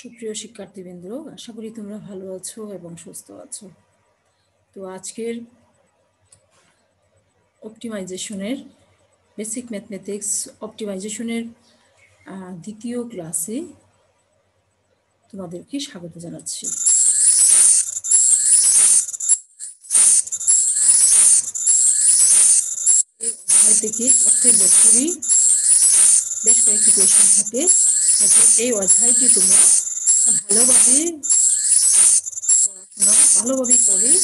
সুপ্রিয় শিক্ষার্থীবৃন্দ আশা করি তোমরা ভালো আছো এবং সুস্থ আছো তো আজকের অপটিমাইজেশনের বেসিক ম্যাথমেটিক্স অপটিমাইজেশনের দ্বিতীয় ক্লাসে তোমাদেরকে স্বাগত জানাচ্ছি থেকে প্রত্যেক বছরই বেশ কয়েকটি কোয়েশন থাকে এই অধ্যায়টি তোমরা ভালোভাবে পড়াশোনা ভালোভাবে পড়ে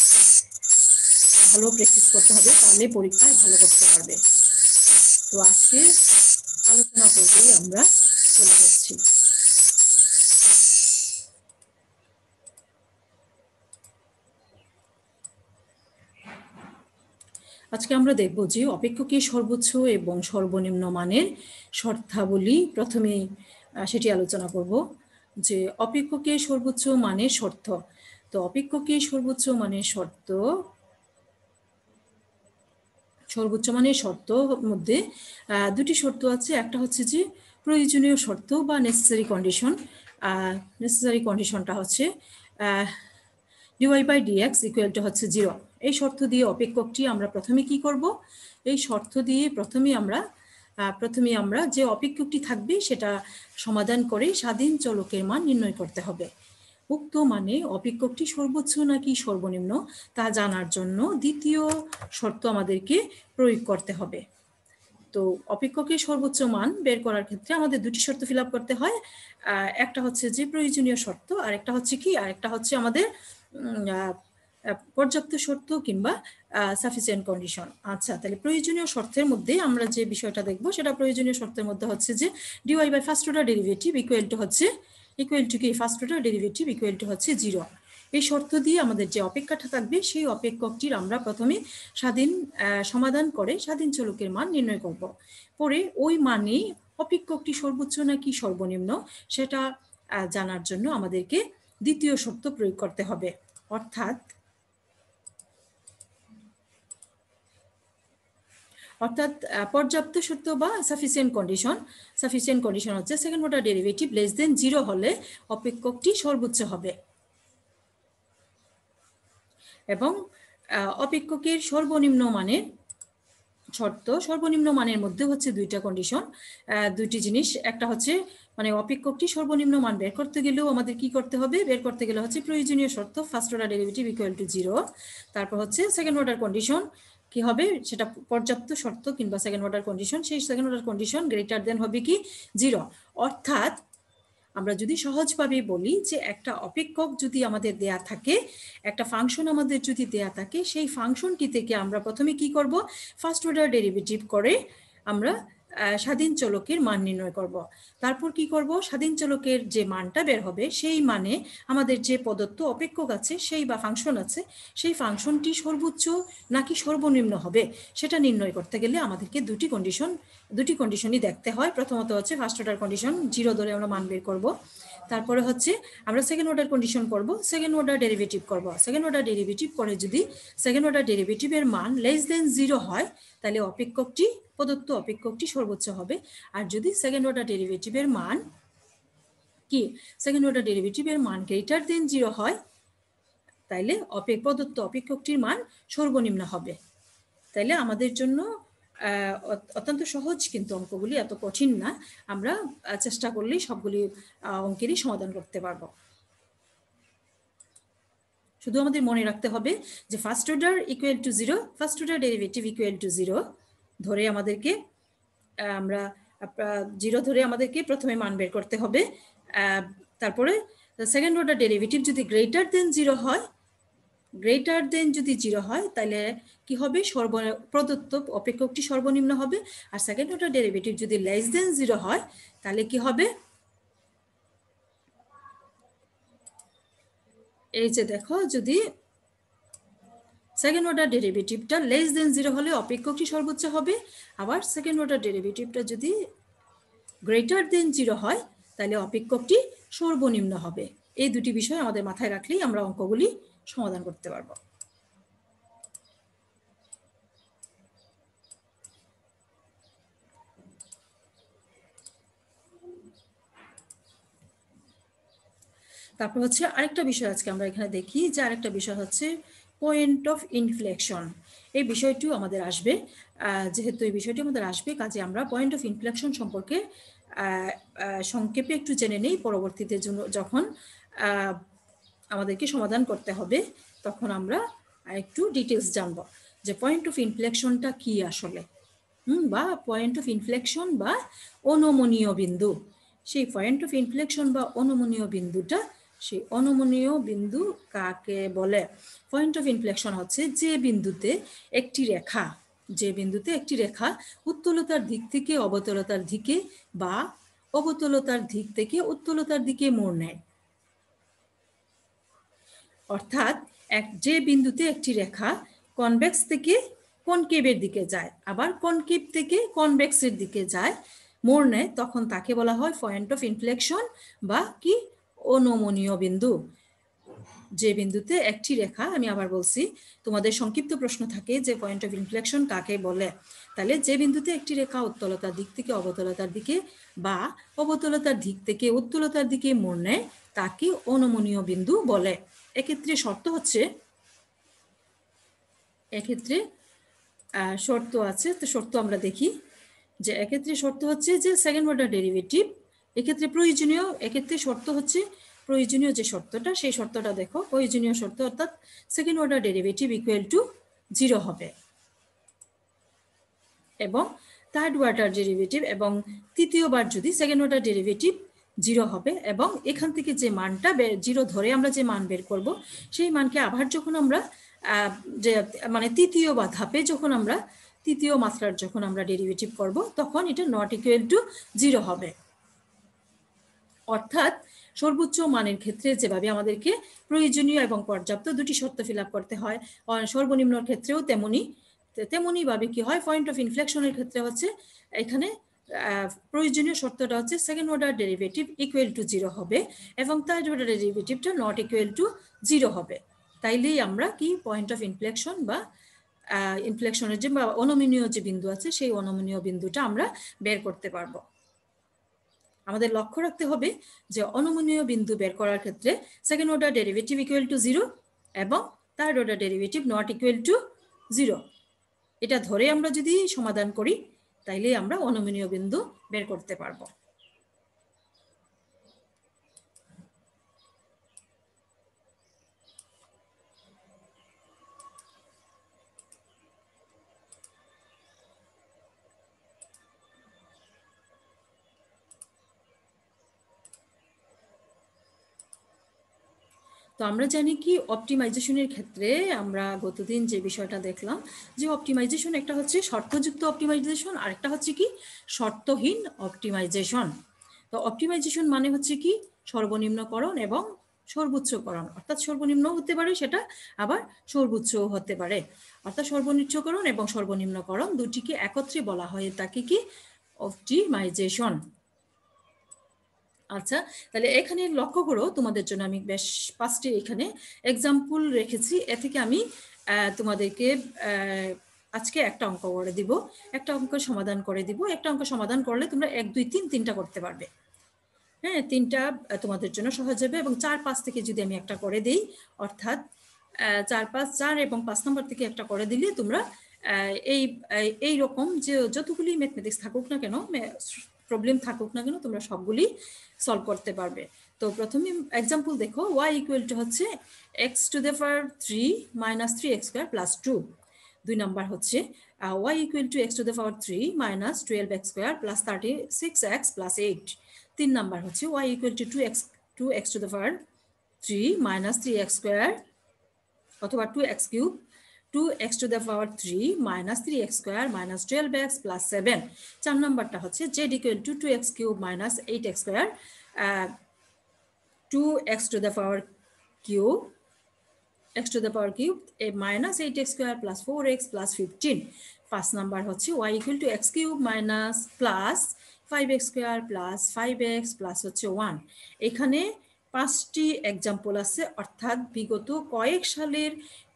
ভালো প্র্যাকটিস করতে হবে তাহলে পরীক্ষায় ভালো করতে পারবে তো আজকে আলোচনা করতেই আমরা চলে যাচ্ছি আজকে আমরা দেখব যে অপেক্ষকে সর্বোচ্চ এবং সর্বনিম্ন মানের শর্তাবলী প্রথমে সেটি আলোচনা করব যে অপেক্ষকে সর্বোচ্চ মানে শর্ত তো অপেক্ষকে সর্বোচ্চ মানে শর্ত সর্বোচ্চ মানের শর্ত মধ্যে দুটি শর্ত আছে একটা হচ্ছে যে প্রয়োজনীয় শর্ত বা নেসেসারি কন্ডিশন নেসেসারি কন্ডিশনটা হচ্ছে ডিওয়াই বাই ডিএক্স ইকুয়াল হচ্ছে জিরো এই শর্ত দিয়ে অপেক্ষকটি আমরা প্রথমে কি করব এই শর্ত দিয়ে প্রথমে আমরা প্রথমে আমরা যে অপেক্ষকটি থাকবে সেটা সমাধান করে স্বাধীন চলকের মান নির্ণয় করতে হবে উক্ত মানে অপেক্ষকটি সর্বোচ্চ নাকি সর্বনিম্ন তা জানার জন্য দ্বিতীয় শর্ত আমাদেরকে প্রয়োগ করতে হবে তো অপেক্ষকের সর্বোচ্চ মান বের করার ক্ষেত্রে আমাদের দুটি শর্ত ফিল করতে হয় একটা হচ্ছে যে প্রয়োজনীয় শর্ত আর একটা হচ্ছে কি আর একটা হচ্ছে আমাদের পর্যাপ্ত শর্ত কিংবা সাফিসিয়েন্ট কন্ডিশন আচ্ছা তাহলে প্রয়োজনীয় শর্তের মধ্যে আমরা যে বিষয়টা দেখব সেটা প্রয়োজনীয় শর্তের মধ্যে হচ্ছে যে dy by first order derivative equal to হচ্ছে ইকুয়াল টু কি first order derivative equal to হচ্ছে জিরো এই শর্ত দিয়ে আমাদের যে অপেক্ষাটা থাকবে সেই অপেক্ষকটির আমরা প্রথমে স্বাধীন সমাধান করে স্বাধীন চলকের মান নির্ণয় করব পরে ওই মানে অপেক্ষকটি সর্বোচ্চ নাকি সর্বনিম্ন সেটা জানার জন্য আমাদেরকে দ্বিতীয় শর্ত প্রয়োগ করতে হবে অর্থাৎ অর্থাৎ পর্যাপ্ত সত্য বা সাফিসিয়েন্ট কন্ডিশন সাফিসিয়েন্ট কন্ডিশন হচ্ছে second order derivative less than zero হলে অপেক্ষকটি সর্বোচ্চ হবে এবং অপেক্ষকের সর্বনিম্ন মানের শর্ত সর্বনিম্ন মানের মধ্যে হচ্ছে দুইটা কন্ডিশন দুইটি জিনিস একটা হচ্ছে মানে অপেক্ষকটি সর্বনিম্ন মান বের করতে গেলেও আমাদের কি করতে হবে বের করতে গেলে হচ্ছে প্রয়োজনীয় শর্ত first order derivative equal to zero তারপর হচ্ছে সেকেন্ড অর্ডার কন্ডিশন কি হবে সেটা পর্যাপ্ত শর্ত কিংবা সেকেন্ড অর্ডার কন্ডিশন সেই second order condition greater than হবে কি জিরো অর্থাৎ আমরা যদি সহজভাবে বলি যে একটা অপেক্ষক যদি আমাদের দেয়া থাকে একটা ফাংশন আমাদের যদি দেয়া থাকে সেই ফাংশনটি থেকে আমরা প্রথমে কি করব ফার্স্ট অর্ডার ডেরিভেটিভ করে আমরা স্বাধীন চলকের মান নির্ণয় করব। তারপর কি করব স্বাধীন চলকের যে মানটা বের হবে সেই মানে আমাদের যে প্রদত্ত অপেক্ষক আছে সেই বা ফাংশন আছে সেই ফাংশনটি সর্বোচ্চ নাকি সর্বনিম্ন হবে সেটা নির্ণয় করতে গেলে আমাদেরকে দুটি কন্ডিশন দুটি কন্ডিশনই দেখতে হয় প্রথমত হচ্ছে ফার্স্ট অর্ডার কন্ডিশন জিরো ধরে আমরা মান বের করবো তারপরে হচ্ছে আমরা সেকেন্ড অর্ডার কন্ডিশন করব সেকেন্ড অর্ডার ডেরিভেটিভ করব সেকেন্ড অর্ডার ডেরিভেটিভ করে যদি সেকেন্ড অর্ডার ডেরিভেটিভের মান লেস দেন জিরো হয় তাহলে অপেক্ষকটি প্রদত্ত অপেক্ষকটি সর্বোচ্চ হবে আর যদি সেকেন্ড অর্ডার ডেরিভেটিভের মান কি সেকেন্ড অর্ডার ডেরিভেটিভের মান গ্রেটার দেন জিরো হয় তাইলে প্রদত্ত অপেক্ষকটির মান সর্বনিম্ন হবে তাইলে আমাদের জন্য অত্যন্ত সহজ কিন্তু অঙ্কগুলি এত কঠিন না আমরা চেষ্টা করলেই সবগুলি অঙ্কেরই সমাধান করতে পারবো শুধু আমাদের মনে রাখতে হবে যে first order equal to zero first order derivative equal to zero ধরে আমাদেরকে আমরা জিরো ধরে আমাদেরকে প্রথমে মান বের করতে হবে তারপরে সেকেন্ড অর্ডার ডেরিভেটিভ যদি গ্রেটার দেন জিরো হয় গ্রেটার দেন যদি জিরো হয় তাহলে কি হবে সর্ব প্রদত্ত অপেক্ষকটি সর্বনিম্ন হবে আর সেকেন্ড অর্ডার ডেরিভেটিভ যদি লেস দেন জিরো হয় তাহলে কি হবে এই যে দেখো যদি সেকেন্ড অর্ডার ডেরিভেটিভটা লেস দেন জিরো হলে অপেক্ষকটি সর্বোচ্চ হবে আবার সেকেন্ড অর্ডার ডেরিভেটিভটা যদি গ্রেটার দেন জিরো হয় তাহলে অপেক্ষকটি সর্বনিম্ন হবে এই দুটি বিষয় আমাদের মাথায় রাখলেই আমরা অঙ্কগুলি সমাধান করতে পারবো তারপর হচ্ছে আরেকটা বিষয় আজকে আমরা এখানে দেখি যে আরেকটা বিষয় হচ্ছে পয়েন্ট অফ ইনফ্লেকশন এই বিষয়টিও আমাদের আসবে যেহেতু এই বিষয়টি আমাদের আসবে কাজে আমরা পয়েন্ট অফ ইনফ্লেকশন সম্পর্কে সংক্ষেপে একটু জেনে নেই পরবর্তীতে জন্য যখন আমাদেরকে সমাধান করতে হবে তখন আমরা একটু ডিটেলস জানব যে পয়েন্ট অফ ইনফ্লেকশনটা কি আসলে হুম বা পয়েন্ট অফ ইনফ্লেকশন বা অনমনীয় বিন্দু সেই পয়েন্ট অফ ইনফ্লেকশন বা অনমনীয় বিন্দুটা সেই অনমনীয় বিন্দু কাকে বলে পয়েন্ট অফ ইনফ্লেকশন হচ্ছে যে বিন্দুতে একটি রেখা যে বিন্দুতে একটি রেখা উত্তলতার দিক থেকে অবতলতার দিকে বা অবতলতার দিক থেকে উত্তলতার দিকে মোড় নেয় অর্থাৎ এক যে বিন্দুতে একটি রেখা কনভেক্স থেকে কনকেভের দিকে যায় আবার কনকেভ থেকে কনভেক্সের দিকে যায় মোড় নেয় তখন তাকে বলা হয় পয়েন্ট অফ ইনফ্লেকশন বা কি অনমনীয় বিন্দু যে বিন্দুতে একটি রেখা আমি আবার বলছি তোমাদের সংক্ষিপ্ত প্রশ্ন থাকে যে পয়েন্ট অফ ইনফ্লেকশন কাকে বলে তাহলে যে বিন্দুতে একটি রেখা উত্তলতার দিক থেকে অবতলতার দিকে বা অবতলতার দিক থেকে উত্তলতার দিকে মোড় নেয় তাকে অনমনীয় বিন্দু বলে এক্ষেত্রে শর্ত হচ্ছে এক্ষেত্রে শর্ত আছে তো শর্ত আমরা দেখি যে এক্ষেত্রে শর্ত হচ্ছে যে সেকেন্ড অর্ডার ডেরিভেটিভ এক্ষেত্রে প্রয়োজনীয় এক্ষেত্রে শর্ত হচ্ছে প্রয়োজনীয় যে শর্তটা সেই শর্তটা দেখো প্রয়োজনীয় শর্ত অর্থাৎ second order derivative equal to zero হবে এবং থার্ড ওয়াটার ডেরিভেটিভ এবং তৃতীয়বার যদি সেকেন্ড অর্ডার ডেরিভেটিভ জিরো হবে এবং এখান থেকে যে মানটা জিরো ধরে আমরা যে মান বের করব সেই মানকে আবার যখন আমরা যে মানে তৃতীয় বা ধাপে যখন আমরা তৃতীয় মাত্রার যখন আমরা ডেরিভেটিভ করব তখন এটা নট ইকুয়াল টু জিরো হবে অর্থাৎ সর্বোচ্চ মানের ক্ষেত্রে যেভাবে আমাদেরকে প্রয়োজনীয় এবং পর্যাপ্ত দুটি শর্ত ফিল করতে হয় সর্বনিম্নর ক্ষেত্রেও তেমনি তেমনি ভাবে কি হয় পয়েন্ট অফ ইনফ্লেকশনের ক্ষেত্রে হচ্ছে এখানে প্রয়োজনীয় শর্তটা হচ্ছে second order derivative equal to zero হবে এবং থার্ড অর্ডার ডেরিভেটিভটা নট ইকুয়াল টু জিরো হবে তাইলেই আমরা কি পয়েন্ট অফ ইনফ্লেকশন বা ইনফ্লেকশনের যে বা অনমনীয় যে বিন্দু আছে সেই অনমনীয় বিন্দুটা আমরা বের করতে পারবো আমাদের লক্ষ্য রাখতে হবে যে অনমনীয় বিন্দু বের করার ক্ষেত্রে second order derivative equal to zero এবং third order derivative not equal to zero এটা ধরে আমরা যদি সমাধান করি তাইলেই আমরা অনমনীয় বিন্দু বের করতে পারবো তো আমরা জানি কি অপটিমাইজেশনের ক্ষেত্রে আমরা গতদিন যে বিষয়টা দেখলাম যে অপটিমাইজেশন একটা হচ্ছে শর্তযুক্ত অপটিমাইজেশন আর একটা হচ্ছে কি শর্তহীন অপটিমাইজেশন তো অপটিমাইজেশন মানে হচ্ছে কি সর্বনিম্নকরণ এবং সর্বোচ্চকরণ অর্থাৎ সর্বনিম্ন হতে পারে সেটা আবার সর্বোচ্চ হতে পারে অর্থাৎ সর্বনিচ্চকরণ এবং সর্বনিম্নকরণ দুটিকে একত্রে বলা হয় তাকে কি অপটিমাইজেশন আচ্ছা তাহলে এখানে লক্ষ্য করো তোমাদের জন্য আমি বেশ পাঁচটি এখানে এক্সাম্পল রেখেছি এ থেকে আমি তোমাদেরকে আজকে একটা অঙ্ক করে দিব একটা অঙ্ক সমাধান করে দিব একটা অঙ্ক সমাধান করলে তোমরা এক দুই তিন তিনটা করতে পারবে হ্যাঁ তিনটা তোমাদের জন্য সহজ হবে এবং চার পাঁচ থেকে যদি আমি একটা করে দিই অর্থাৎ চার পাঁচ চার এবং পাঁচ নম্বর থেকে একটা করে দিলে তোমরা এই এই রকম যে যতগুলি ম্যাথমেটিক্স থাকুক না কেন প্রবলেম থাকুক না কেন তোমরা সবগুলি সলভ করতে পারবে তো প্রথমে এক্সাম্পল দেখো ওয়াই ইকুয়াল টু হচ্ছে X to the power three minus three x square plus two দুই নাম্বার হচ্ছে Y equal to X to the power three minus twelve X square plus thirty six X plus eight তিন number হচ্ছে Y equal to two X two X to the power three minus three x square অথবা two x cube 2x to the power 3 minus 3x square minus 12x plus 7 চার নাম্বারটা হচ্ছে z equal to 2x cube minus 8x square uh, 2x to the power cube x to the power cube a minus 8x square plus 4x plus 15 পাঁচ number হচ্ছে y equal to x cube minus plus 5x square plus 5x plus হচ্ছে 1 এখানে পাঁচটি example আছে অর্থাৎ বিগত কয়েক সালের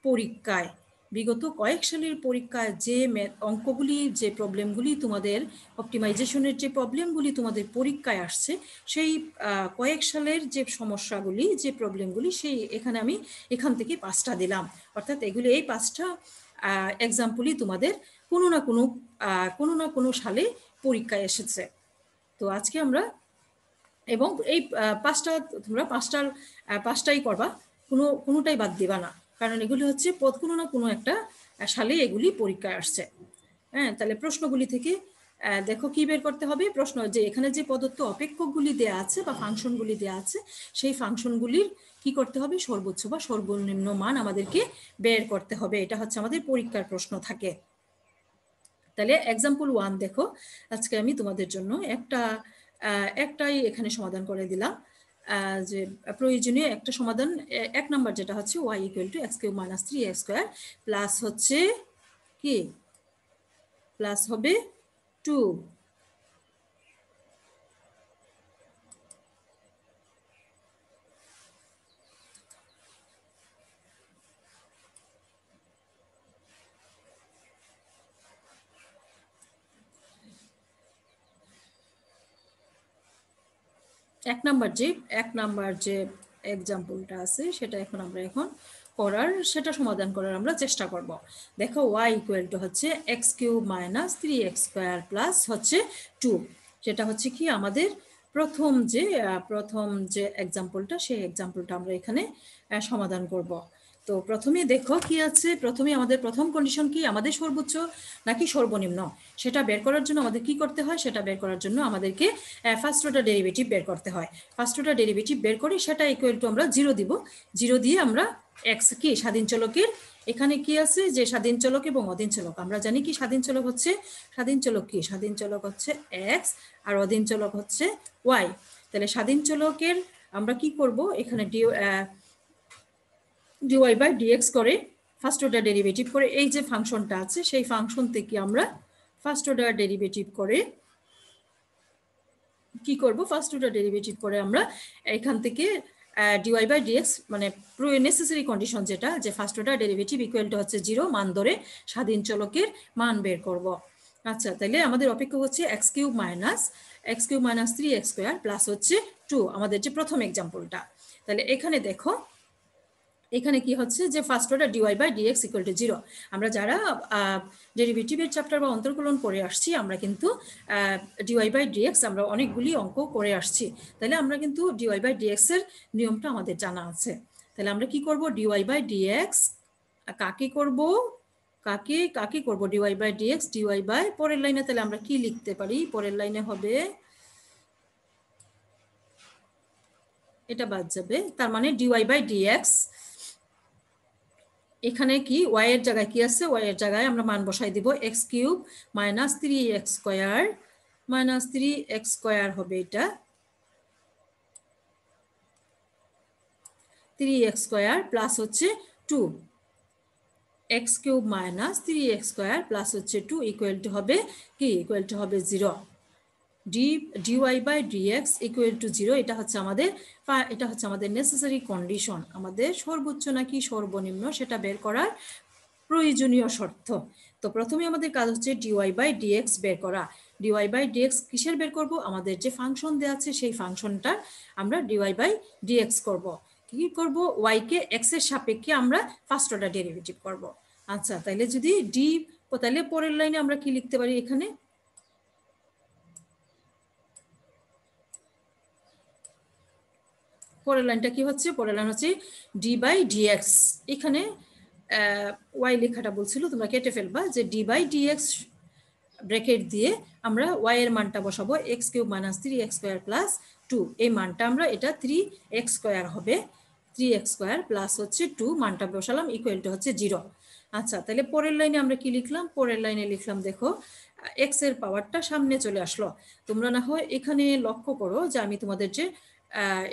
পরীক্ষায় বিগত কয়েক সালের পরীক্ষায় যে অঙ্কগুলি যে প্রবলেমগুলি তোমাদের অপটিমাইজেশনের যে প্রবলেমগুলি তোমাদের পরীক্ষায় আসছে সেই কয়েক সালের যে সমস্যাগুলি যে প্রবলেমগুলি সেই এখানে আমি এখান থেকে পাঁচটা দিলাম অর্থাৎ এগুলি এই পাঁচটা এক্সাম্পলই তোমাদের কোনো না কোনো কোনো না কোনো সালে পরীক্ষায় এসেছে তো আজকে আমরা এবং এই পাঁচটা তোমরা পাঁচটার পাঁচটাই করবা কোনো কোনোটাই বাদ দেবা না কারণ এগুলি হচ্ছে কোনো না কোনো একটা সালে এগুলি পরীক্ষায় আসছে হ্যাঁ তাহলে প্রশ্নগুলি থেকে দেখো কি বের করতে হবে প্রশ্ন যে এখানে যে প্রদত্ত অপেক্ষকগুলি দেয়া আছে বা ফাংশনগুলি দেয়া আছে সেই ফাংশনগুলির কি করতে হবে সর্বোচ্চ বা সর্বনিম্ন মান আমাদেরকে বের করতে হবে এটা হচ্ছে আমাদের পরীক্ষার প্রশ্ন থাকে তাহলে এক্সাম্পল ওয়ান দেখো আজকে আমি তোমাদের জন্য একটা একটাই এখানে সমাধান করে দিলাম যে প্রয়োজনীয় একটা সমাধান এক নাম্বার যেটা হচ্ছে Y equal to X cube minus three x square plus হচ্ছে কি প্লাস হবে টু এক নাম্বার যে এক নাম্বার যে এক্সাম্পলটা আছে সেটা এখন আমরা এখন করার সেটা সমাধান করার আমরা চেষ্টা করব দেখো ওয়াই ইকুয়াল টু হচ্ছে X cube minus three x square plus হচ্ছে টু সেটা হচ্ছে কি আমাদের প্রথম যে প্রথম যে এক্সাম্পলটা সেই এক্সাম্পলটা আমরা এখানে সমাধান করব তো প্রথমে দেখো কি আছে প্রথমে আমাদের প্রথম কন্ডিশন কি আমাদের সর্বোচ্চ নাকি সর্বনিম্ন সেটা বের করার জন্য আমাদের কি করতে হয় সেটা বের করার জন্য আমাদেরকে ফার্স্ট অর্ডার ডেরিভেটিভ বের করতে হয় ফার্স্ট অর্ডার ডেরিভেটিভ বের করে সেটা ইকুয়াল টু আমরা জিরো দিব জিরো দিয়ে আমরা এক্স কি স্বাধীন চলকের এখানে কি আছে যে স্বাধীন চলক এবং অধীন চলক আমরা জানি কি স্বাধীন চলক হচ্ছে স্বাধীন চলক কি স্বাধীন চলক হচ্ছে এক্স আর অধীন চলক হচ্ছে ওয়াই তাহলে স্বাধীন চলকের আমরা কি করব এখানে ডিও ডিওয়াই বাই ডিএক্স করে ফার্স্ট অর্ডার ডেরিভেটিভ করে এই যে ফাংশনটা আছে সেই ফাংশন থেকে আমরা ফার্স্ট অর্ডার ডেরিভেটিভ করে কি করব ফার্স্ট অর্ডার ডেরিভেটিভ করে আমরা এখান থেকে ডিওয়াই বাই ডিএক্স মানে নেসেসারি কন্ডিশন যেটা যে ফার্স্ট অর্ডার ডেরিভেটিভ টু হচ্ছে জিরো মান ধরে স্বাধীন চলকের মান বের করব আচ্ছা তাহলে আমাদের অপেক্ষা হচ্ছে x cube minus x cube minus three x square plus হচ্ছে টু আমাদের যে প্রথম এক্সাম্পলটা তাহলে এখানে দেখো এখানে কি হচ্ছে যে first order dy by dx equal to zero আমরা যারা ডেরিভেটিভের চ্যাপ্টার বা অন্তর্কলন করে আসছি আমরা কিন্তু ডিওয়াই বাই ডিএক্স আমরা অনেকগুলি অঙ্ক করে আসছি তাহলে আমরা কিন্তু ডিওয়াই বাই ডিএক্স এর নিয়মটা আমাদের জানা আছে তাহলে আমরা কি করব ডিওয়াই বাই ডিএক্স কাকে করব কাকে কাকে করব dy by dx dy by পরের লাইনে তাহলে আমরা কি লিখতে পারি পরের লাইনে হবে এটা বাদ যাবে তার মানে ডিওয়াই বাই ডিএক্স এখানে কি ওয়াই এর জায়গায় কি আছে ওয়াই এর জায়গায় আমরা মান বসাই দিব x cube minus three x square minus three x square হবে এটা থ্রি এক্স স্কোয়ার প্লাস হচ্ছে two x cube minus three x square plus হচ্ছে টু ইকুয়াল টু হবে কি ইকুয়াল টু হবে zero d dy by dx equal to zero এটা হচ্ছে আমাদের এটা হচ্ছে আমাদের নেসেসারি কন্ডিশন আমাদের সর্বোচ্চ নাকি সর্বনিম্ন সেটা বের করার প্রয়োজনীয় শর্ত তো প্রথমে আমাদের কাজ হচ্ছে ডিওয়াই বাই ডিএক্স বের করা ডিওয়াই বাই ডিএক্স কিসের বের করব আমাদের যে ফাংশন দেওয়া আছে সেই ফাংশনটা আমরা ডিওয়াই বাই ডিএক্স করব কি করব ওয়াইকে এক্স এর সাপেক্ষে আমরা ফার্স্ট অর্ডার ডেরিভেটিভ করব আচ্ছা তাহলে যদি ডি তাহলে পরের লাইনে আমরা কি লিখতে পারি এখানে পরের লাইনটা কি হচ্ছে পরের লাইন হচ্ছে ডি বাই ডিএক্স এখানে ওয়াই লেখাটা বলছিল তোমরা কেটে ফেলবা যে ডি বাই ডিএক্স ব্র্যাকেট দিয়ে আমরা ওয়াই এর মানটা বসাবো x cube minus three x square plus two এই মানটা আমরা এটা থ্রি এক্স স্কোয়ার হবে থ্রি এক্স স্কোয়ার প্লাস হচ্ছে টু মানটা বসালাম ইকুয়ালটা হচ্ছে জিরো আচ্ছা তাহলে পরের লাইনে আমরা কি লিখলাম পরের লাইনে লিখলাম দেখো এক্স এর পাওয়ারটা সামনে চলে আসলো তোমরা না হয় এখানে লক্ষ্য করো যে আমি তোমাদের যে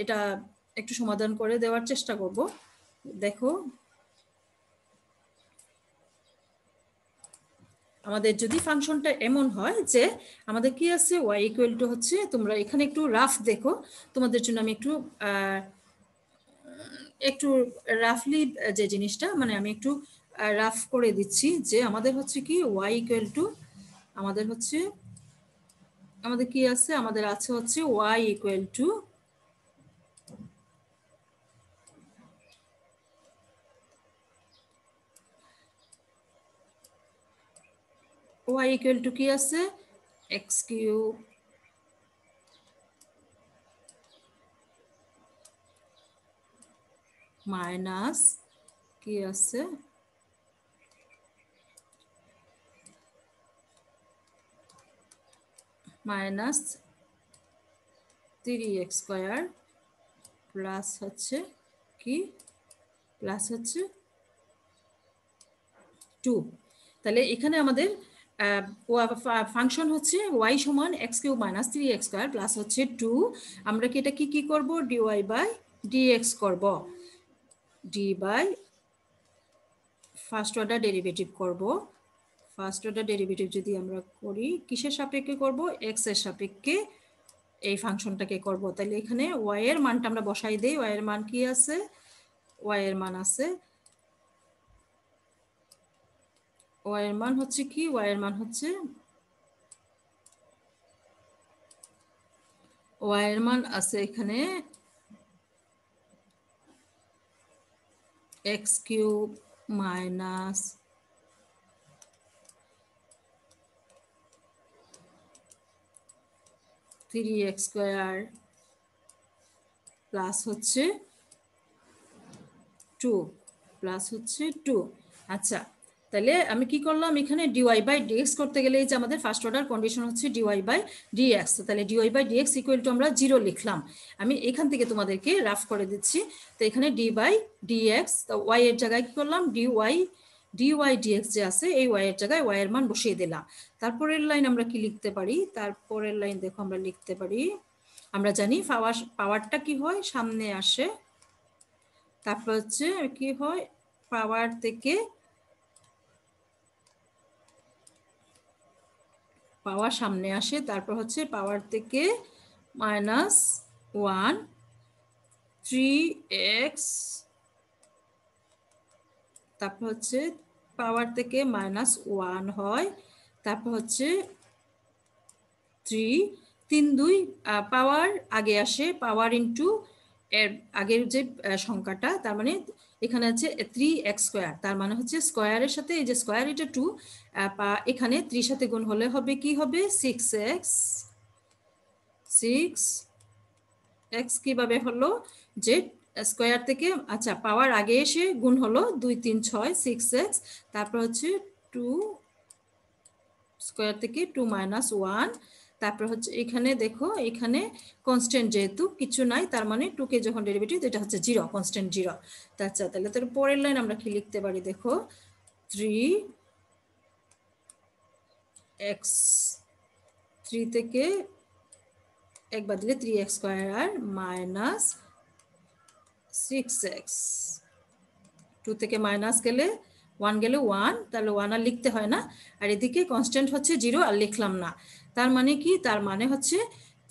এটা একটু সমাধান করে দেওয়ার চেষ্টা করব দেখো আমাদের যদি ফাংশনটা এমন হয় যে আমাদের কি আছে ওয়াই ইকুয়াল টু হচ্ছে তোমরা এখানে একটু রাফ দেখো তোমাদের জন্য আমি একটু একটু রাফলি যে জিনিসটা মানে আমি একটু রাফ করে দিচ্ছি যে আমাদের হচ্ছে কি ওয়াই ইকুয়াল টু আমাদের হচ্ছে আমাদের কি আছে আমাদের আছে হচ্ছে Y equal to y equal to কি আছে এক্স কিউব মাইনাস কি আছে minus three x square plus হচ্ছে কি প্লাস হচ্ছে টু তাহলে এখানে আমাদের ফাংশন হচ্ছে ওয়াই সমান x cube minus three x square plus হচ্ছে টু আমরা কি এটা কি কি করবো ডিওয়াই বাই ডি এক্স করব d by first order derivative করব ফার্স্ট অর্ডার ডেরিভেটিভ যদি আমরা করি কিসের সাপেক্ষে করব এক্স এর সাপেক্ষে এই ফাংশনটাকে করব তাহলে এখানে ওয়াই এর মানটা আমরা বসাই দেই ওয়াই এর মান কি আছে ওয়াই এর মান আছে ওয়াই এর মান হচ্ছে কি ওয়াই এর মান হচ্ছে ওয়াই এর মান আছে এখানে x cube minus three x square plus হচ্ছে টু প্লাস হচ্ছে টু আচ্ছা তাহলে আমি কি করলাম এখানে ডিওয়াই বাই ডিএক্স করতে গেলে এই যে আমাদের ফার্স্ট অর্ডার কন্ডিশন হচ্ছে ডিওয়াই বাই ডিএক্স তাহলে dy by dx equal to আমরা জিরো লিখলাম আমি এখান থেকে তোমাদেরকে রাফ করে দিচ্ছি তো এখানে ডি বাই ডিএক্স ওয়াই এর জায়গায় কি করলাম ডিওয়াই ডিওয়াই ডিএক্স যে আছে এই ওয়াই এর জায়গায় ওয়াই এর মান বসিয়ে দিলাম তারপরের লাইন আমরা কি লিখতে পারি তারপরের লাইন দেখো আমরা লিখতে পারি আমরা জানি পাওয়ার পাওয়ারটা কি হয় সামনে আসে তারপর হচ্ছে কি হয় পাওয়ার থেকে পাওয়ার সামনে আসে তারপর হচ্ছে পাওয়ার থেকে মাইনাস ওয়ান থ্রি এক্স তারপর হচ্ছে পাওয়ার থেকে মাইনাস ওয়ান হয় তারপর হচ্ছে থ্রি তিন দুই পাওয়ার আগে আসে পাওয়ার ইন্টু এর আগের যে সংখ্যাটা তার মানে এখানে আছে থ্রি এক্স স্কোয়ার তার মানে হচ্ছে স্কোয়ারের সাথে এই যে স্কোয়ার এটা টু এখানে ত্রিশ সাথে গুণ হলে হবে কি হবে সিক্স এক্স সিক্স এক্স কিভাবে হলো যে স্কোয়ার থেকে আচ্ছা পাওয়ার আগে এসে গুণ হলো দুই তিন ছয় সিক্স এক্স তারপর হচ্ছে টু স্কোয়ার থেকে টু মাইনাস ওয়ান তারপর হচ্ছে এখানে দেখো এখানে কনস্ট্যান্ট যেহেতু কিছু নাই তার মানে টুকে যখন ডেরিভেটিভ এটা হচ্ছে জিরো কনস্ট্যান্ট জিরো আচ্ছা তাহলে তার পরের লাইন আমরা কি লিখতে পারি দেখো থ্রি এক্স থ্রি থেকে একবার দিলে থ্রি এক্স স্কোয়ার আর মাইনাস সিক্স এক্স টু থেকে মাইনাস গেলে ওয়ান গেলে ওয়ান তাহলে ওয়ান আর লিখতে হয় না আর এদিকে কনস্ট্যান্ট হচ্ছে জিরো আর লিখলাম না তার মানে কি তার মানে হচ্ছে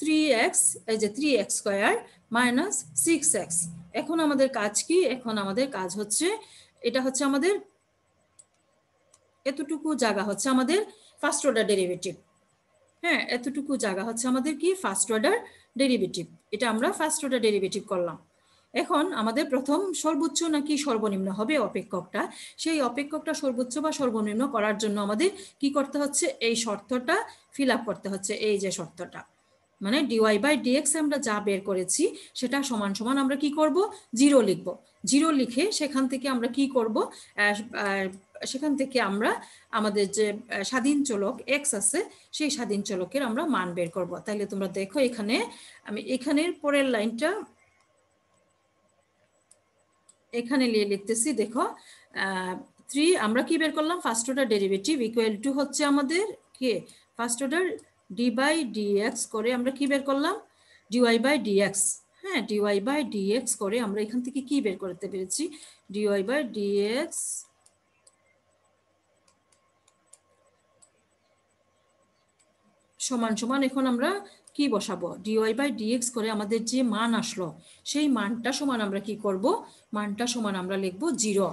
থ্রি এক্স এই যে three x square minus six x এখন আমাদের কাজ কি এখন আমাদের কাজ হচ্ছে এটা হচ্ছে আমাদের এতটুকু জায়গা হচ্ছে আমাদের ফার্স্ট অর্ডার ডেরিভেটিভ হ্যাঁ এতটুকু জায়গা হচ্ছে আমাদের কি ফার্স্ট অর্ডার ডেরিভেটিভ এটা আমরা ফার্স্ট অর্ডার ডেরিভেটিভ করলাম এখন আমাদের প্রথম সর্বোচ্চ নাকি সর্বনিম্ন হবে অপেক্ষকটা সেই অপেক্ষকটা সর্বোচ্চ বা সর্বনিম্ন করার জন্য আমাদের কি করতে হচ্ছে এই শর্তটা ফিল করতে হচ্ছে এই যে শর্তটা মানে ডিওয়াই বাই ডিএক্স আমরা যা বের করেছি সেটা সমান সমান আমরা কি করব জিরো লিখব জিরো লিখে সেখান থেকে আমরা কি করব সেখান থেকে আমরা আমাদের যে স্বাধীন চলক এক্স আছে সেই স্বাধীন চলকের আমরা মান বের করব তাহলে তোমরা দেখো এখানে আমি এখানের পরের লাইনটা এখানে লিখতেছি দেখো থ্রি আমরা কি বের করলাম first order derivative equal to হচ্ছে আমাদের কে first order d by dx করে আমরা কি বের করলাম ডিওয়াই বাই ডিএক্স হ্যাঁ ডিওয়াই বাই ডিএক্স করে আমরা এখান থেকে কি বের করতে পেরেছি ডিওয়াই বাই ডিএক্স সমান সমান এখন আমরা কি বসাবো ডিওয়াই বাই ডিএক্স করে আমাদের যে মান আসলো সেই মানটা সমান আমরা কি করব মানটা সমান আমরা লিখব জিরো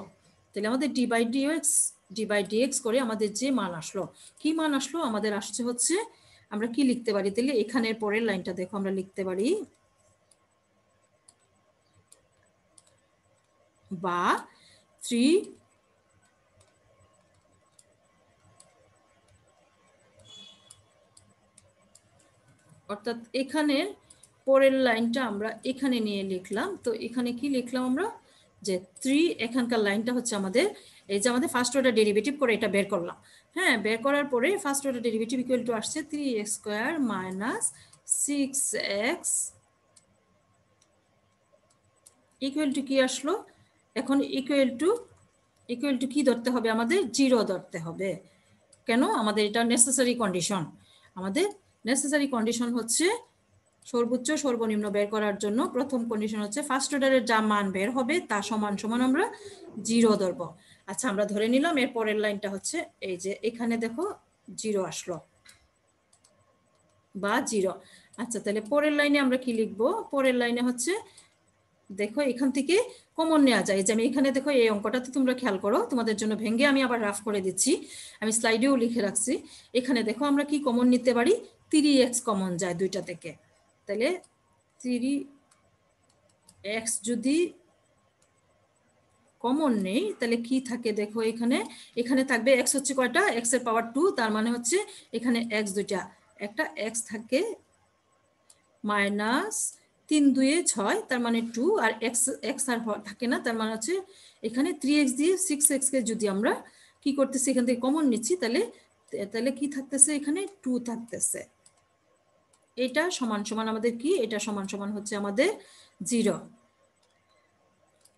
তাহলে আমাদের d by dx d by dx করে আমাদের যে মান আসলো কি মান আসলো আমাদের আসছে হচ্ছে আমরা কি লিখতে পারি তাহলে এখানের পরের লাইনটা দেখো আমরা লিখতে পারি বা থ্রি অর্থাৎ এখানে পরের লাইনটা আমরা এখানে নিয়ে লিখলাম তো এখানে কি লিখলাম আমরা যে থ্রি এখানকার লাইনটা হচ্ছে আমাদের এই যে আমাদের ফার্স্ট অর্ডার ডেরিভেটিভ করে এটা বের করলাম হ্যাঁ বের করার পরে first order derivative equal to আসছে three x square minus six x equal to কি আসলো এখন ইকুয়াল টু ইকুয়াল টু কি ধরতে হবে আমাদের জিরো ধরতে হবে কেন আমাদের এটা নেসেসারি কন্ডিশন আমাদের নেসেসারি কন্ডিশন হচ্ছে সর্বোচ্চ সর্বনিম্ন বের করার জন্য প্রথম কন্ডিশন হচ্ছে ফার্স্ট অর্ডারের যা মান বের হবে তা সমান সমান আমরা জিরো ধরব আচ্ছা আমরা ধরে নিলাম এর পরের লাইনটা হচ্ছে এই যে এখানে দেখো জিরো আসলো বা জিরো আচ্ছা তাহলে পরের লাইনে আমরা কি লিখব পরের লাইনে হচ্ছে দেখো এখান থেকে কমন নেওয়া যায় যে আমি এখানে দেখো এই অঙ্কটাতে তোমরা খেয়াল করো তোমাদের জন্য ভেঙে আমি আবার রাফ করে দিচ্ছি আমি স্লাইডেও লিখে রাখছি এখানে দেখো আমরা কি কমন নিতে পারি থ্রি এক্স কমন যায় দুইটা থেকে তাহলে থ্রি এক্স যদি কমন নেই তাহলে কি থাকে দেখো এখানে এখানে থাকবে এক্স হচ্ছে কয়টা এক্স এর পাওয়ার টু তার মানে হচ্ছে এখানে এক্স দুইটা একটা এক্স থাকে মাইনাস তিন দুয়ে ছয় তার মানে টু আর এক্স এক্স আর থাকে না তার মানে হচ্ছে এখানে থ্রি এক্স দিয়ে সিক্স এক্সকে যদি আমরা কি করতেছি এখান থেকে কমন নিচ্ছি তাহলে তাহলে কি থাকতেছে এখানে টু থাকতেছে এটা সমান সমান আমাদের কি এটা সমান সমান হচ্ছে আমাদের জিরো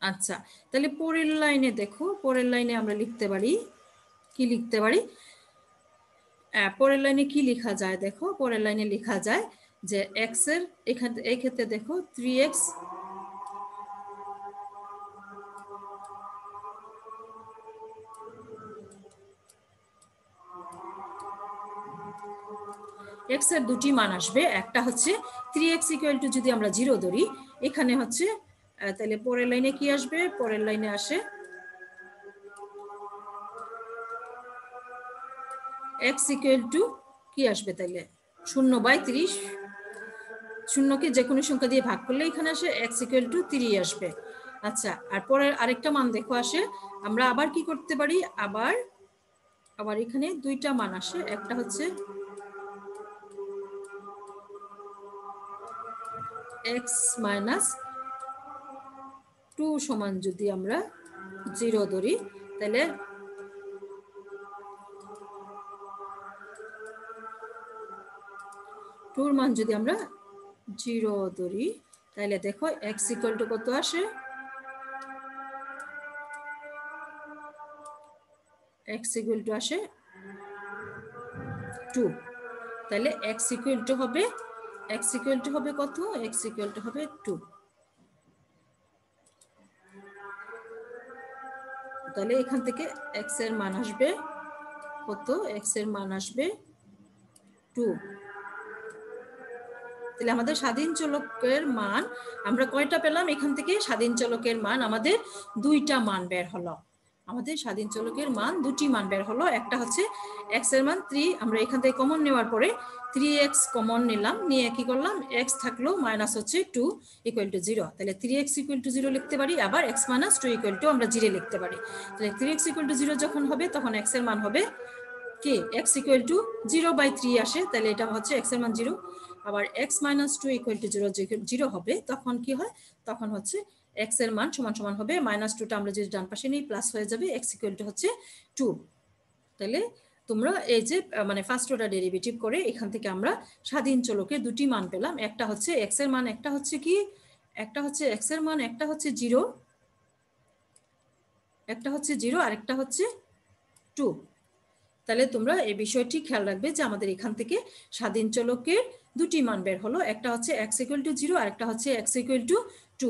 আচ্ছা তাহলে পরের লাইনে দেখো পরের লাইনে আমরা লিখতে পারি কি লিখতে পারি হ্যাঁ, পরের লাইনে কি লেখা যায় দেখো পরের লাইনে লেখা যায় যে এক্স এর এখান এই ক্ষেত্রে দেখো থ্রি এক্স এক্স এর দুটি মান আসবে একটা হচ্ছে থ্রি এক্স ইকুয়াল টু যদি আমরা জিরো ধরি এখানে হচ্ছে তাহলে পরের লাইনে কি আসবে পরের লাইনে আসে এক্স ইকুয়াল টু কি আসবে তাহলে শূন্য বাই তিরিশ শূন্যকে যে কোনো সংখ্যা দিয়ে ভাগ করলে এখানে আসে এক্স ইকুয়াল টু তিরিশ আসবে আচ্ছা আর পরের আরেকটা মান দেখো আসে আমরা আবার কি করতে পারি আবার আবার এখানে দুইটা মান আসে একটা হচ্ছে এক্স মাইনাস টু সমান যদি আমরা জিরো ধরি তাহলে টুর মান যদি আমরা জিরো ধরি তাহলে দেখো x কত আসে এক্স ইকুয়াল আসে টু তাহলে x হবে এক্স ইকুয়াল টু হবে কত এক্স ইকুয়াল টু হবে টু তাহলে এখান থেকে এক্স এর মান আসবে কত এক্স এর মান আসবে টু তাহলে আমাদের স্বাধীন চলকের মান আমরা কয়টা পেলাম এখান থেকে স্বাধীন চলকের মান আমাদের দুইটা মান বের হলো আমাদের স্বাধীন চলকের মান দুটি মান বের হলো একটা হচ্ছে এক্স এর মান থ্রি আমরা এখান থেকে কমন নেওয়ার পরে থ্রি এক্স কমন নিলাম নিয়ে কি করলাম এক্স থাকলো মাইনাস হচ্ছে টু ইকুয়াল টু জিরো তাহলে three x equal to zero লিখতে পারি আবার x minus two equal to আমরা জিরো লিখতে পারি তাহলে three x equal to zero যখন হবে তখন এক্স এর মান হবে কে x equal to zero by three আসে তাহলে এটা হচ্ছে এক্স এর মান জিরো আবার x minus two equal to zero zero হবে তখন কি হয় তখন হচ্ছে এক্স এর মান সমান সমান হবে মাইনাস টুটা আমরা যদি ডান পাশে নিই প্লাস হয়ে যাবে এক্স ইকুয়াল টু হচ্ছে টু তাহলে তোমরা এই যে মানে ফার্স্ট অর্ডার ডেরিভেটিভ করে এখান থেকে আমরা স্বাধীন চলকের দুটি মান পেলাম একটা হচ্ছে এক্স এর মান একটা হচ্ছে কি একটা হচ্ছে এক্স এর মান একটা হচ্ছে জিরো একটা হচ্ছে জিরো আরেকটা হচ্ছে টু তাহলে তোমরা এই বিষয়টি খেয়াল রাখবে যে আমাদের এখান থেকে স্বাধীন চলকের দুটি মান বের হলো একটা হচ্ছে এক্স ইকুয়াল টু জিরো আরেকটা হচ্ছে এক্স ইকুয়াল টু টু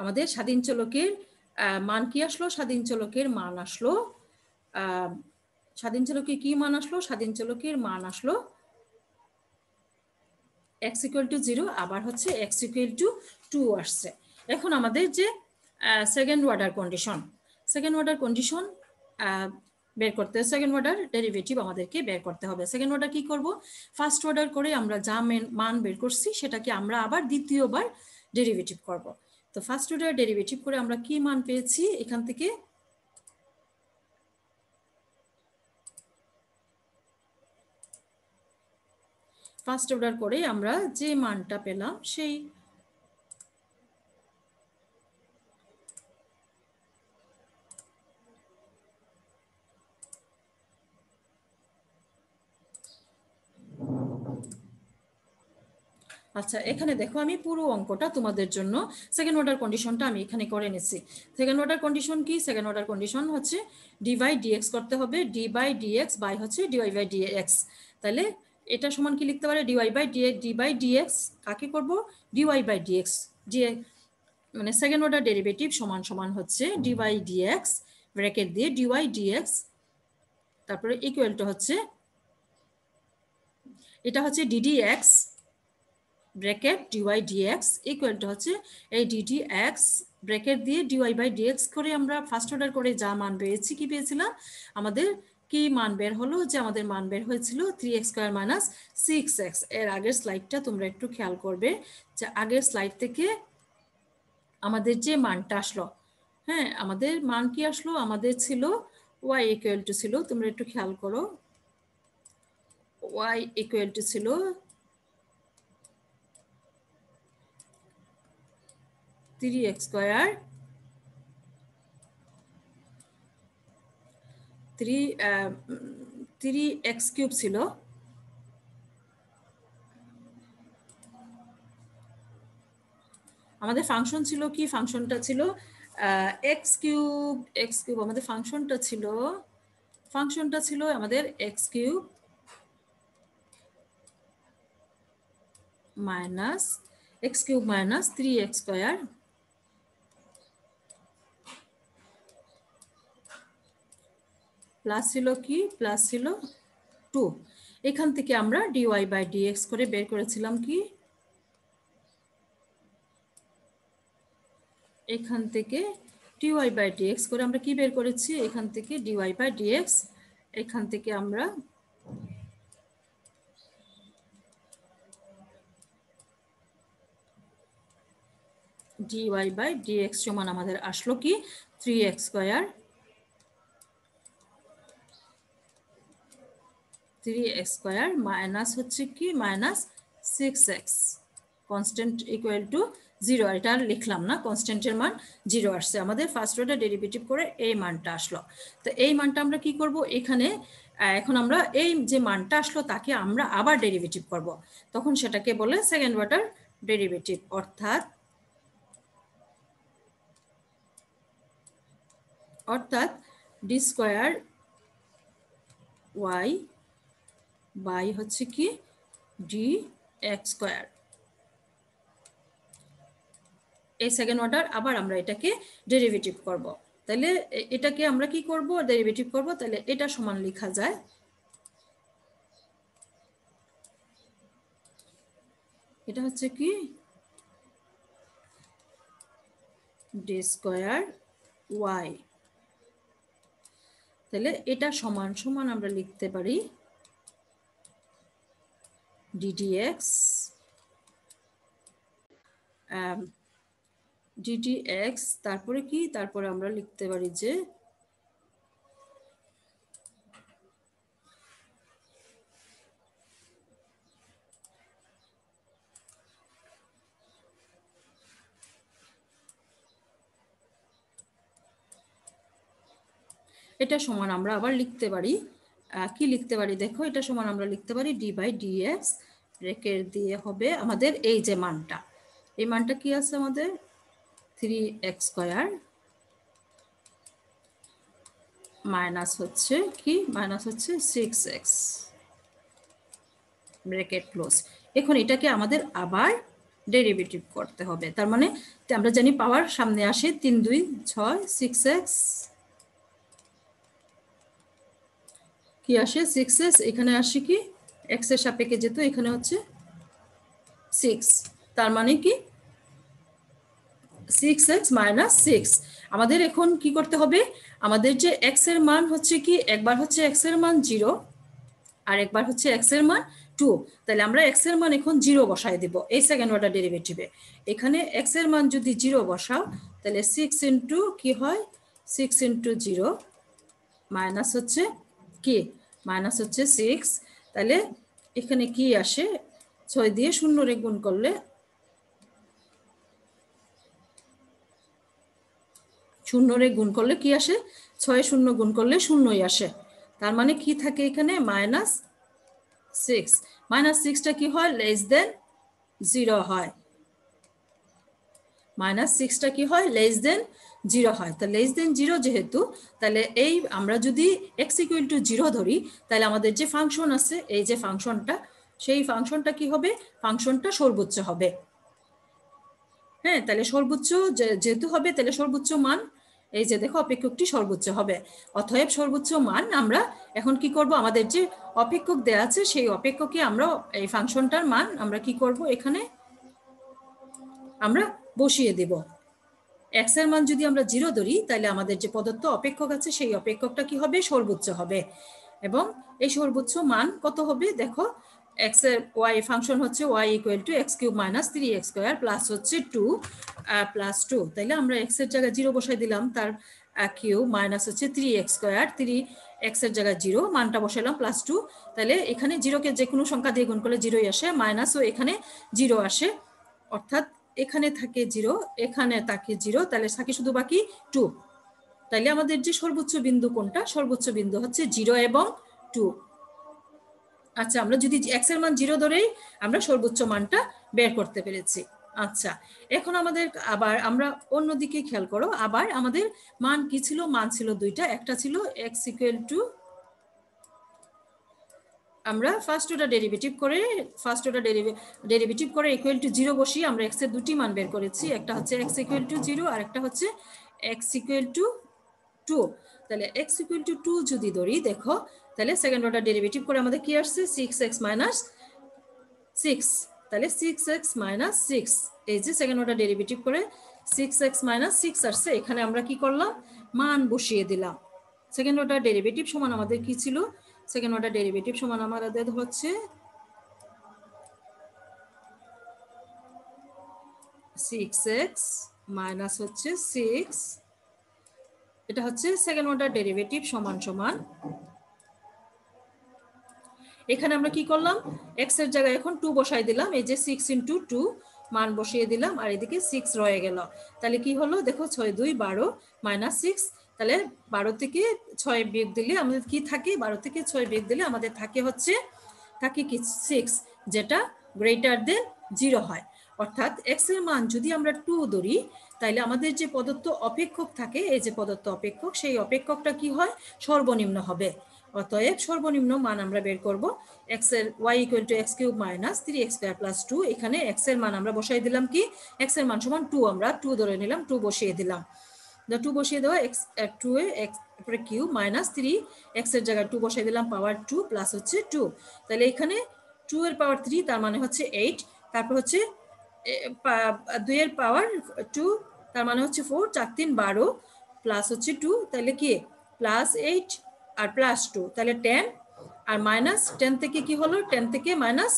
আমাদের স্বাধীন চলকের মান কি আসলো স্বাধীন চলকের মান আসলো স্বাধীন চলকে কি মান আসলো স্বাধীন চলকের মান আসলো এক্স ইকুয়াল টু জিরো আবার হচ্ছে এক্স ইকুয়াল টু টু আসছে এখন আমাদের যে second order condition second order condition বের করতে সেকেন্ড অর্ডার ডেরিভেটিভ আমাদেরকে বের করতে হবে সেকেন্ড অর্ডার কি করব ফার্স্ট অর্ডার করে আমরা যা মান বের করছি সেটাকে আমরা আবার দ্বিতীয়বার ডেরিভেটিভ করব তো ফার্স্ট অর্ডার ডেরিভেটিভ করে আমরা কি মান পেয়েছি এখান থেকে ফার্স্ট অর্ডার করে আমরা যে মানটা পেলাম সেই আচ্ছা এখানে দেখো আমি পুরো অঙ্কটা তোমাদের জন্য সেকেন্ড অর্ডার কন্ডিশনটা আমি এখানে করে নিচ্ছি সেকেন্ড অর্ডার কন্ডিশন কি সেকেন্ড অর্ডার কন্ডিশন হচ্ছে ডি বাই ডিএক্স করতে হবে ডি বাই ডিএক্স বাই হচ্ছে ডিওয়াই বাই ডিএক্স তাহলে এটা সমান কি লিখতে পারে ডিওয়াই বাই ডিএ ডি বাই ডিএক্স কাকে করবো ডিওয়াই বাই ডিএক্স ডিএ মানে সেকেন্ড অর্ডার ডেরিভেটিভ সমান সমান হচ্ছে ডিওয়াই ডিএক্স ব্র্যাকেট দিয়ে ডিওয়াই ডিএক্স তারপরে ইকুয়ালটা হচ্ছে এটা হচ্ছে d d x bracket dy dx equal to হচ্ছে এই ডিডি এক্স ব্র্যাকেট দিয়ে ডিওয়াই বাই ডিএক্স করে আমরা ফার্স্ট অর্ডার করে যা মান পেয়েছি কি পেয়েছিলাম আমাদের কি মান বের হলো যে আমাদের মান বের হয়েছিল three x square minus six x এর আগের স্লাইডটা তোমরা একটু খেয়াল করবে যে আগের স্লাইড থেকে আমাদের যে মানটা আসলো হ্যাঁ আমাদের মান কি আসলো আমাদের ছিল ওয়াই ইকুয়াল টু ছিল তোমরা একটু খেয়াল করো ওয়াই ইকুয়াল টু ছিল three x square three three x cube ছিল আমাদের ফাংশন ছিল কি ফাংশনটা ছিল এক্স কিউব এক্স কিউব আমাদের ফাংশনটা ছিল ফাংশনটা ছিল আমাদের x cube minus x cube minus three x square plus ছিল কি প্লাস ছিল টু এখান থেকে আমরা ডিওয়াই বাই ডিএক্স করে বের করেছিলাম কি এখান থেকে ডিওয়াই বাই ডিএক্স করে আমরা কি বের করেছি এখান থেকে ডিওয়াই বাই ডিএক্স এখান থেকে আমরা ডিওয়াই বাই ডিএক্স সমান আমাদের আসলো কি three x square three x square minus হচ্ছে কি minus six x constant equal to zero এটা আর লিখলাম না কনস্ট্যান্টের মান জিরো আসছে আমাদের ফার্স্ট রোটা ডেরিভেটিভ করে এই মানটা আসলো তো এই মানটা আমরা কি করব এখানে এখন আমরা এই যে মানটা আসলো তাকে আমরা আবার ডেরিভেটিভ করব তখন সেটাকে বলে সেকেন্ড ওয়াটার ডেরিভেটিভ অর্থাৎ অর্থাৎ ডি স্কোয়ার ওয়াই বাই হচ্ছে কি ডি এক্স স্কোয়ার এই সেকেন্ড অর্ডার আবার আমরা এটাকে ডেরিভেটিভ করব তাহলে এটাকে আমরা কি করব ডেরিভেটিভ করব তাহলে এটা সমান লেখা যায় এটা হচ্ছে কি ডি স্কোয়ার ওয়াই তাহলে এটা সমান সমান আমরা লিখতে পারি ddx um, ddx তারপরে কি তারপরে আমরা লিখতে পারি যে এটা সমান আমরা আবার লিখতে পারি কি লিখতে পারি দেখো এটা সমান আমরা লিখতে পারি ডি বাই ডিএক্স রেকের দিয়ে হবে আমাদের এই যে মানটা এই মানটা কি আছে আমাদের থ্রি এক্স স্কোয়ার মাইনাস হচ্ছে কি মাইনাস হচ্ছে সিক্স এক্স ব্রেকেট ক্লোজ এখন এটাকে আমাদের আবার ডেরিভেটিভ করতে হবে তার মানে আমরা জানি পাওয়ার সামনে আসে তিন দুই ছয় সিক্স এক্স কি আসে সিক্স এস এখানে আসে কি এক্স এর সাপেক্ষে যেত এখানে হচ্ছে সিক্স তার মানে কি সিক্স এক্স মাইনাস সিক্স আমাদের এখন কি করতে হবে আমাদের যে এক্স এর মান হচ্ছে কি একবার হচ্ছে এক্স এর মান জিরো আর একবার হচ্ছে এক্স এর মান টু তাহলে আমরা এক্স এর মান এখন জিরো বসাই দেব এই সেকেন্ড অর্ডার ডেরিভেটিভে এখানে এক্স এর মান যদি জিরো বসাও তাহলে সিক্স ইন্টু কি হয় সিক্স ইন্টু জিরো মাইনাস হচ্ছে কি মাইনাস হচ্ছে সিক্স তাহলে এখানে কি আসে ছয় দিয়ে শূন্য রে গুণ করলে শূন্য রে গুণ করলে কি আসে ছয় শূন্য গুণ করলে শূন্যই আসে তার মানে কি থাকে এখানে মাইনাস সিক্স মাইনাস সিক্সটা কি হয় লেস দেন জিরো হয় মাইনাস সিক্সটা কি হয় লেস দেন জিরো হয় তাহলে লেস দেন জিরো যেহেতু তাহলে এই আমরা যদি এক্স ইকুয়াল টু জিরো ধরি তাহলে আমাদের যে ফাংশন আছে এই যে ফাংশনটা সেই ফাংশনটা কি হবে ফাংশনটা সর্বোচ্চ হবে হ্যাঁ তাহলে সর্বোচ্চ যেহেতু হবে তাহলে সর্বোচ্চ মান এই যে দেখো অপেক্ষকটি সর্বোচ্চ হবে অতএব সর্বোচ্চ মান আমরা এখন কি করব আমাদের যে অপেক্ষক দেয়া আছে সেই অপেক্ষকে আমরা এই ফাংশনটার মান আমরা কি করব এখানে আমরা বসিয়ে দেবো এক্স এর মান যদি আমরা জিরো ধরি তাহলে আমাদের যে পদত্ব অপেক্ষক আছে সেই অপেক্ষকটা কি হবে সর্বোচ্চ হবে এবং এই সর্বোচ্চ মান কত হবে দেখো এক্স এর ওয়াই ফাংশন হচ্ছে Y equal to x cube minus three x square plus হচ্ছে টু প্লাস টু তাইলে আমরা এক্স এর জায়গায় জিরো বসাই দিলাম তার কিউ মাইনাস হচ্ছে three x square three x এর জায়গায় জিরো মানটা বসালাম প্লাস টু তাহলে এখানে জিরোকে যে কোনো সংখ্যা দিয়ে গুণ করলে জিরোই আসে মাইনাসও এখানে জিরো আসে অর্থাৎ এখানে থাকে জিরো এখানে থাকে জিরো তাহলে থাকে শুধু বাকি টু তাইলে আমাদের যে সর্বোচ্চ বিন্দু কোনটা সর্বোচ্চ বিন্দু হচ্ছে জিরো এবং টু আচ্ছা আমরা যদি এক্স এর মান জিরো ধরেই আমরা সর্বোচ্চ মানটা বের করতে পেরেছি আচ্ছা এখন আমাদের আবার আমরা অন্যদিকে খেয়াল করো আবার আমাদের মান কি ছিল মান ছিল দুইটা একটা ছিল এক্স ইকুয়াল টু আমরা ফার্স্ট অর্ডার ডেরিভেটিভ করে ফার্স্ট অর্ডার ডেরিভেটিভ করে ইকুয়াল টু জিরো বসিয়ে আমরা এক্সের দুটি মান বের করেছি একটা হচ্ছে এক্স ইকুয়াল টু জিরো আর একটা হচ্ছে এক্স ইকুয়াল টু টু তাহলে এক্স ইকুয়াল টু টু যদি ধরি দেখো তাহলে সেকেন্ড অর্ডার ডেরিভেটিভ করে আমাদের কি আসছে সিক্স এক্স মাইনাস সিক্স তাহলে সিক্স এক্স মাইনাস সিক্স এই যে সেকেন্ড অর্ডার ডেরিভেটিভ করে সিক্স এক্স মাইনাস সিক্স আসছে এখানে আমরা কি করলাম মান বসিয়ে দিলাম সেকেন্ড অর্ডার ডেরিভেটিভ সমান আমাদের কি ছিল সেকেন্ড অর্ডার ডেরিভেটিভ সমান আমাদের হচ্ছে মাইনাস হচ্ছে সিক্স এটা হচ্ছে সেকেন্ড অর্ডার ডেরিভেটিভ সমান সমান এখানে আমরা কি করলাম এক্স এর জায়গায় এখন টু বসাই দিলাম এই যে সিক্স ইন্টু টু মান বসিয়ে দিলাম আর এদিকে সিক্স রয়ে গেল তাহলে কি হলো দেখো ছয় দুই বারো মাইনাস সিক্স তাহলে বারো থেকে ছয় বেগ দিলে আমাদের কি থাকে বারো থেকে ছয় বেগ দিলে আমাদের থাকে হচ্ছে থাকে কি সিক্স যেটা গ্রেটার দেন জিরো হয় অর্থাৎ এক্স এর মান যদি আমরা টু ধরি তাহলে আমাদের যে পদত্ব অপেক্ষক থাকে এই যে পদত্ব অপেক্ষক সেই অপেক্ষকটা কি হয় সর্বনিম্ন হবে অতএব সর্বনিম্ন মান আমরা বের করব এক্স এর y equal to x cube minus three x square plus two এখানে এক্স এর মান আমরা বসাই দিলাম কি এক্স এর মান সমান টু আমরা টু ধরে নিলাম টু বসিয়ে দিলাম টু বসিয়ে দেওয়া এক্স টু এ এক্স তারপরে কিউ মাইনাস থ্রি এক্সের জায়গায় টু বসিয়ে দিলাম পাওয়ার টু প্লাস হচ্ছে টু তাহলে এখানে টু এর পাওয়ার থ্রি তার মানে হচ্ছে এইট তারপর হচ্ছে দুই এর পাওয়ার টু তার মানে হচ্ছে ফোর চার তিন বারো প্লাস হচ্ছে টু তাহলে কি প্লাস এইট আর প্লাস টু তাহলে টেন আর মাইনাস টেন থেকে কি হলো টেন থেকে মাইনাস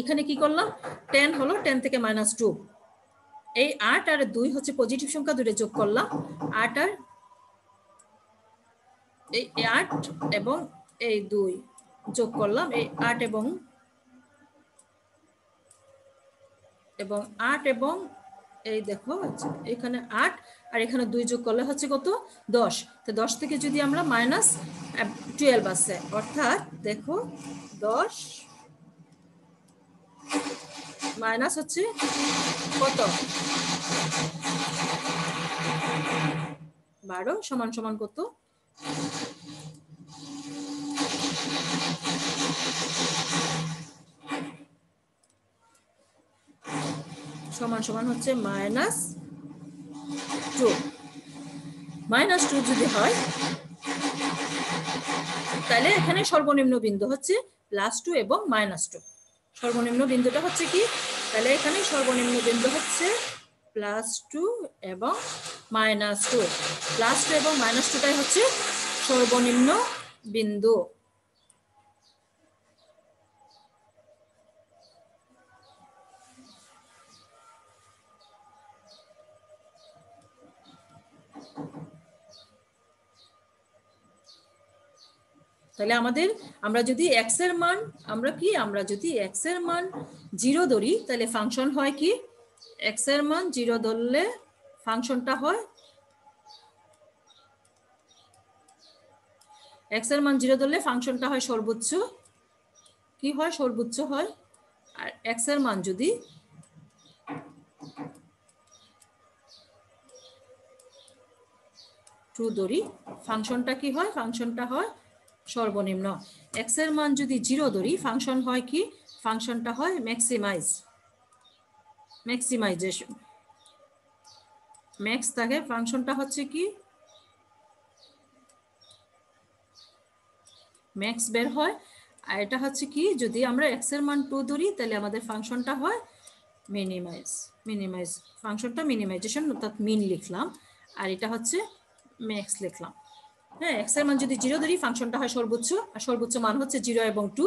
এখানে কি করলাম টেন হলো টেন থেকে মাইনাস টু এই আট আর দুই হচ্ছে পজিটিভ সংখ্যা দুটো যোগ করলাম আট আর এই আট এবং এই দুই যোগ করলাম এই আট এবং এবং আট এবং এই দেখো এখানে আট আর এখানে দুই যোগ করলে হচ্ছে কত দশ তো দশ থেকে যদি আমরা মাইনাস টুয়েলভ আছে অর্থাৎ দেখো দশ মাইনাস হচ্ছে কত বারো সমান সমান কত সমান সমান হচ্ছে মাইনাস টু মাইনাস টু যদি হয় তাহলে এখানে সর্বনিম্ন বিন্দু হচ্ছে প্লাস টু এবং মাইনাস টু সর্বনিম্ন বিন্দুটা হচ্ছে কি তাহলে এখানে সর্বনিম্ন বিন্দু হচ্ছে প্লাস টু এবং মাইনাস টু প্লাস টু এবং মাইনাস টুটাই হচ্ছে সর্বনিম্ন বিন্দু তাহলে আমাদের আমরা যদি এক্স এর মান আমরা কি আমরা যদি এক্স এর মান জিরো ধরি তাহলে ফাংশন হয় কি এক্স এর মান জিরো ধরলে ফাংশনটা হয় এক্স এর মান জিরো ধরলে ফাংশনটা হয় সর্বোচ্চ কি হয় সর্বোচ্চ হয় আর এক্স এর মান যদি টু ধরি ফাংশনটা কি হয় ফাংশনটা হয় সর্বনিম্ন এক্স এর মান যদি জিরো ধরি ফাংশন হয় কি ফাংশনটা হয় ম্যাক্সিমাইজ ম্যাক্সিমাইজেশন ম্যাক্স থাকে ফাংশনটা হচ্ছে কি ম্যাক্স বের হয় আর এটা হচ্ছে কি যদি আমরা এক্স এর মান টু ধরি তাহলে আমাদের ফাংশনটা হয় মিনিমাইজ মিনিমাইজ ফাংশনটা মিনিমাইজেশন অর্থাৎ মিন লিখলাম আর এটা হচ্ছে ম্যাক্স লিখলাম হ্যাঁ এক্স এর মান যদি জিরো ধরি ফাংশনটা হয় সর্বোচ্চ আর সর্বোচ্চ মান হচ্ছে জিরো এবং টু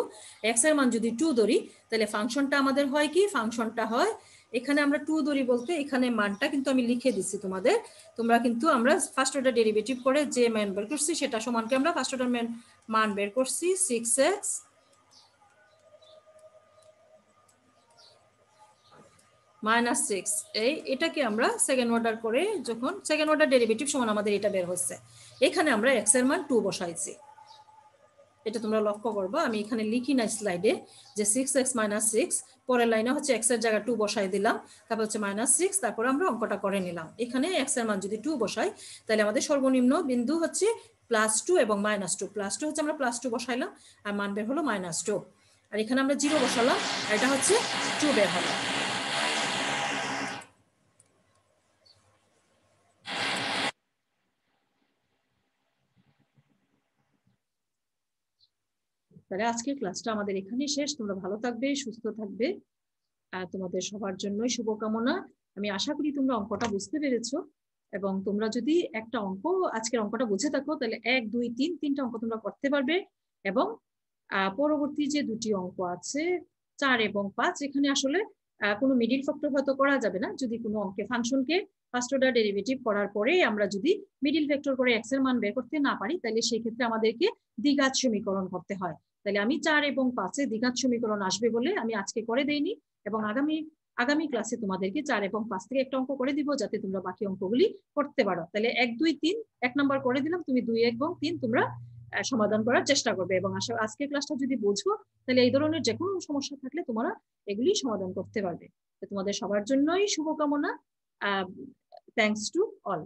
এক্স এর মান যদি টু ধরি তাহলে ফাংশনটা আমাদের হয় কি ফাংশনটা হয় এখানে আমরা টু ধরি বলতে এখানে মানটা কিন্তু আমি লিখে দিচ্ছি তোমাদের তোমরা কিন্তু আমরা ফার্স্ট অর্ডার ডেরিভেটিভ করে যে মান বের করছি সেটা সমানকে আমরা ফার্স্ট অর্ডার মান বের করছি সিক্স এক্স মাইনাস সিক্স এই এটাকে আমরা সেকেন্ড অর্ডার করে যখন সেকেন্ড অর্ডার ডেরিভেটিভ সমান আমাদের এটা বের হচ্ছে এখানে আমরা এক্স এর মান টু বসাইছি এটা তোমরা লক্ষ্য করবো আমি এখানে লিখি না স্লাইডে যে সিক্স এক্স মাইনাস সিক্স পরের লাইনে হচ্ছে এক্স এর জায়গায় টু বসাই দিলাম তারপর হচ্ছে মাইনাস সিক্স তারপর আমরা অঙ্কটা করে নিলাম এখানে এক্স এর মান যদি টু বসাই তাহলে আমাদের সর্বনিম্ন বিন্দু হচ্ছে প্লাস টু এবং মাইনাস টু প্লাস টু হচ্ছে আমরা প্লাস টু বসাইলাম আর মান বের হলো মাইনাস টু আর এখানে আমরা জিরো বসালাম এটা হচ্ছে টু বের হলো তাহলে আজকের ক্লাসটা আমাদের এখানে শেষ তোমরা ভালো থাকবে সুস্থ থাকবে আর তোমাদের সবার জন্যই শুভকামনা আমি আশা করি তোমরা অঙ্কটা বুঝতে পেরেছো এবং তোমরা যদি একটা অঙ্ক আজকের অঙ্কটা বুঝে থাকো তাহলে এক দুই তিন তিনটা অঙ্ক তোমরা করতে পারবে এবং পরবর্তী যে দুটি অঙ্ক আছে চার এবং পাঁচ এখানে আসলে কোনো মিডিল ফ্যাক্টর হয়তো করা যাবে না যদি কোনো অঙ্কে ফাংশনকে ফার্স্ট অর্ডার ডেরিভেটিভ করার পরে আমরা যদি মিডিল ফ্যাক্টর করে এক্সের মান বের করতে না পারি তাহলে সেই ক্ষেত্রে আমাদেরকে দ্বিঘাত সমীকরণ করতে হয় তাহলে আমি চার এবং পাঁচে দ্বিঘাত সমীকরণ আসবে বলে আমি আজকে করে দেইনি এবং আগামী আগামী ক্লাসে তোমাদেরকে চার এবং পাঁচ থেকে একটা অঙ্ক করে দিব যাতে তোমরা বাকি অঙ্কগুলি করতে পারো তাহলে এক দুই তিন এক নম্বর করে দিলাম তুমি দুই এবং তিন তোমরা সমাধান করার চেষ্টা করবে এবং আশা আজকের ক্লাসটা যদি বুঝো তাহলে এই ধরনের যে কোনো সমস্যা থাকলে তোমরা এগুলি সমাধান করতে পারবে তোমাদের সবার জন্যই শুভকামনা থ্যাংকস টু অল